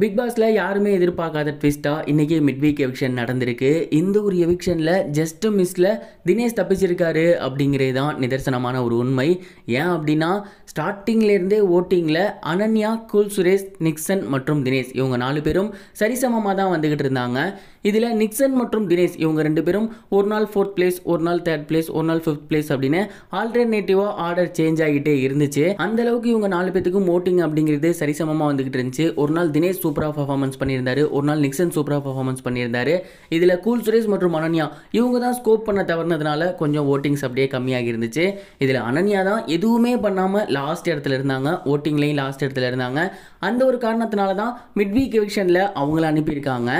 big பாஸில் யாருமே எதிர்பார்க்காத ட்விஸ்ட்டாக இன்றைக்கி மிட் வீக் எவிக்ஷன் நடந்திருக்கு இந்த ஒரு எவிக்ஷனில் ஜஸ்ட்டு மிஸ்ஸில் தினேஷ் தப்பிச்சிருக்காரு அப்படிங்கிறது தான் நிதர்சனமான ஒரு உண்மை ஏன் அப்படின்னா ஸ்டார்டிங்லேருந்தே ஓட்டிங்கில் அனன்யா குல் சுரேஷ் நிக்சன் மற்றும் தினேஷ் இவங்க நாலு பேரும் சரிசமமாக தான் வந்துக்கிட்டு இருந்தாங்க இதில் நிக்சன் மற்றும் தினேஷ் இவங்க ரெண்டு பேரும் ஒரு நாள் ஃபோர்த் பிளேஸ் ஒரு நாள் தேர்ட் பிளேஸ் ஒரு நாள் ஃபிஃப்த் பிளேஸ் அப்படின்னு ஆல்டர்னேட்டிவாக ஆர்டர் சேஞ்ச் ஆகிட்டே இருந்துச்சு அந்தளவுக்கு இவங்க நாலு பேத்துக்கும் ஓட்டிங் அப்படிங்கிறது சரிசமமாக வந்துக்கிட்டு இருந்துச்சு ஒரு நாள் தினேஷ் சூப்பராக பர்ஃபார்மன்ஸ் பண்ணியிருந்தார் ஒரு நாள் நிக்சன் சூப்பராக பர்ஃபார்மன்ஸ் பண்ணியிருந்தார் இதில் கூல் சுரேஷ் மற்றும் அனன்யா இவங்க தான் ஸ்கோப் பண்ண தவறுனதுனால கொஞ்சம் ஓட்டிங்ஸ் அப்படியே கம்மியாக இருந்துச்சு இதில் அனன்யா தான் எதுவுமே பண்ணாமல் லாஸ்ட் இடத்துல இருந்தாங்க ஓட்டிங்லேயும் லாஸ்ட் இடத்துல இருந்தாங்க அந்த ஒரு காரணத்தினால தான் மிட் வீக் எவிக்ஷனில் அவங்கள அனுப்பியிருக்காங்க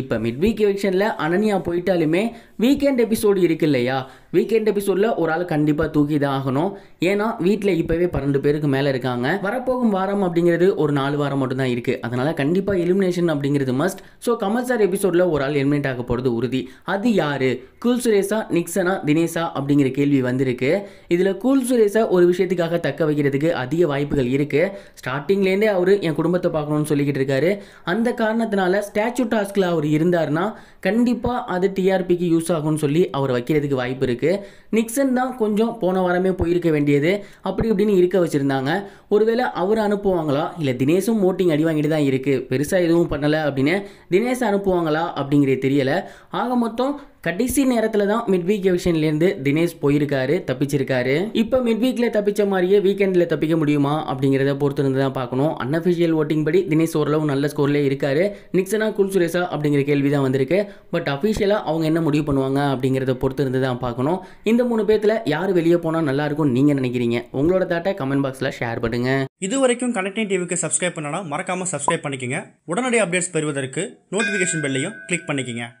இப்போ மிட் வீக் எவிக்ஷனில் அனன்யா போயிட்டாலுமே வீக்கெண்ட் எபிசோடு இருக்கு இல்லையா வீக்கெண்ட் எபிசோடில் ஒரு ஆள் கண்டிப்பாக தூக்கி தான் ஆகணும் ஏன்னா வீட்டில் இப்போவே பன்னெண்டு பேருக்கு மேலே இருக்காங்க வரப்போகும் வாரம் அப்படிங்கிறது ஒரு நாலு வாரம் மட்டும்தான் இருக்குது அதனால் கண்டிப்பாக கண்டிப்பாக எலிமினேஷன் அப்படிங்கிறது மஸ்ட் ஸோ கமல் சார் எபிசோடில் ஒரு ஆள் எலிமினேட் ஆக போகிறது உறுதி அது யார் கூல் சுரேஷா நிக்சனா தினேஷா அப்படிங்கிற கேள்வி வந்திருக்கு இதில் கூல் சுரேஷா ஒரு விஷயத்துக்காக தக்க வைக்கிறதுக்கு அதிக வாய்ப்புகள் இருக்குது ஸ்டார்டிங்லேருந்தே அவர் என் குடும்பத்தை பார்க்கணும்னு சொல்லிக்கிட்டு இருக்காரு அந்த காரணத்தினால ஸ்டாச்சு டாஸ்கில் அவர் இருந்தார்னா கண்டிப்பாக அது டிஆர்பிக்கு யூஸ் ஆகும்னு சொல்லி அவர் வைக்கிறதுக்கு வாய்ப்பு இருக்குது நிக்சன் தான் கொஞ்சம் போன வாரமே போயிருக்க வேண்டியது அப்படி இப்படின்னு இருக்க வச்சுருந்தாங்க ஒருவேளை அவர் அனுப்புவாங்களா இல்லை தினேஷும் மோட்டிங் அடி வாங்கிட்டு தான் இருக்குது பெருசாக எதுவும் பண்ணலை அப்படின்னு தினேஷ் அனுப்புவாங்களா அப்படிங்கிறது தெரியலை ஆக மொத்தம் கடைசி நேரத்தில் தான் மிட் வீக் எவிஷன்லேருந்து தினேஷ் போயிருக்காரு தப்பிச்சிருக்காரு இப்போ மிட் வீக்கில் தப்பிச்ச மாதிரியே வீக்கெண்டில் தப்பிக்க முடியுமா அப்படிங்கிறத பொறுத்து இருந்து தான் பார்க்கணும் அன்அஃபிஷியல் ஓட்டிங் படி தினேஷ் ஓரளவு நல்ல ஸ்கோர்லேயே இருக்காரு நிக்சனா குல் சுரேஷா அப்படிங்கிற கேள்வி தான் வந்திருக்கு பட் அஃபிஷியலாக அவங்க என்ன முடிவு பண்ணுவாங்க அப்படிங்கிறத பொறுத்து இருந்து தான் பார்க்கணும் இந்த மூணு பேர்த்தில் யார் வெளியே போனால் நல்லாயிருக்கும் நீங்கள் நினைக்கிறீங்க உங்களோட தாட்டை கமெண்ட் பாக்ஸில் ஷேர் பண்ணுங்க இது வரைக்கும் கனெக்டிங் டிவிக்கு சப்ஸ்கிரைப் பண்ணனா மறக்காமல் சப்ஸ்கிரைப் பண்ணிக்கோங்க உடனடி அப்டேட்ஸ் பெறுவதற்கு நோட்டிஃபிகேஷன் பெல்லையும் கிளிக் பண்ணிக்கோங்க